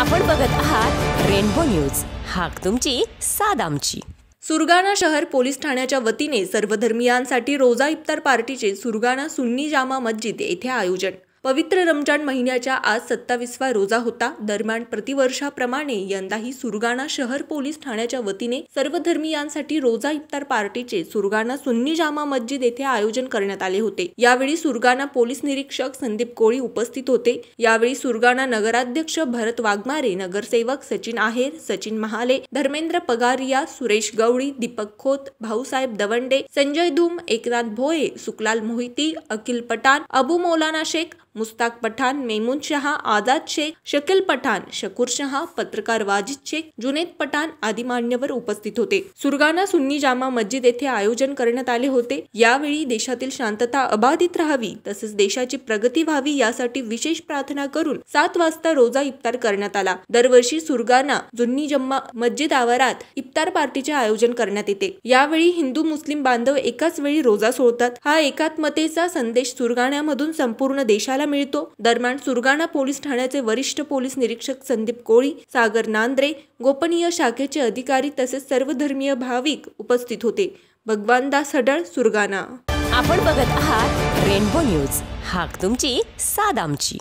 आपण बघत आहात रेनबो न्यूज हाक तुमची साद आमची सुरगाणा शहर पोलीस ठाण्याच्या वतीने सर्वधर्मियांसाठी रोजा इफ्तार पार्टीचे सुरगाणा सुन्नी जामा मस्जिद येथे आयोजन पवित्र रमजान महिन्याच्या आज सत्तावीसवा रोजा होता दरम्यान प्रतिवर्षाप्रमाणे यंदाही सुरगाणा शहर पोलीस ठाण्याच्या वतीने सर्व धर्मियांसाठी रोजा इफ्तार पार्टीचे सुरगाणा सुन्नी जामा मस्जिद येथे आयोजन करण्यात आले होते यावेळी सुरगाणा पोलीस निरीक्षक संदीप कोळी उपस्थित होते यावेळी सुरगाणा नगराध्यक्ष भरत वाघमारे नगरसेवक सचिन आहेर सचिन महाले धर्मेंद्र पगारिया सुरेश गवळी दीपक खोत भाऊसाहेब दवंडे संजय धूम एकनाथ भोये सुकलाल मोहिती अखिल पठाण अबू मौलाना शेख मुस्ताक पठाण मेमून शहा आझाद शेख शकील पठाण शकूर शहा पत्रकार वाजिद शेख जुनेद पठाण आदी मान्यवर उपस्थित होते सुरगाना सुन्नी जामा मस्जिद येथे आयोजन करण्यात आले होते यावेळी देशातील शांतता अबाधित राहावी तसेच देशाची प्रगती व्हावी यासाठी विशेष प्रार्थना करून सात वाजता रोजा इफ्तार करण्यात आला दरवर्षी सुरगाना जुन्नी जम्मा मस्जिद आवारात इफ्तार पार्टीचे आयोजन करण्यात येते यावेळी हिंदू मुस्लिम बांधव एकाच वेळी रोजा सोडतात हा एकात्मतेचा संदेश सुरगाण्यामधून संपूर्ण देशाला पाहायला मिळतो दरम्यान सुरगाणा पोलीस ठाण्याचे वरिष्ठ पोलीस निरीक्षक संदीप कोळी सागर नांद्रे गोपनीय शाखेचे अधिकारी तसेच सर्वधर्मीय भाविक उपस्थित होते भगवानदास हडळ सुरगाणा आपण बघत आहात रेनबो न्यूज हाक तुमची साद आमची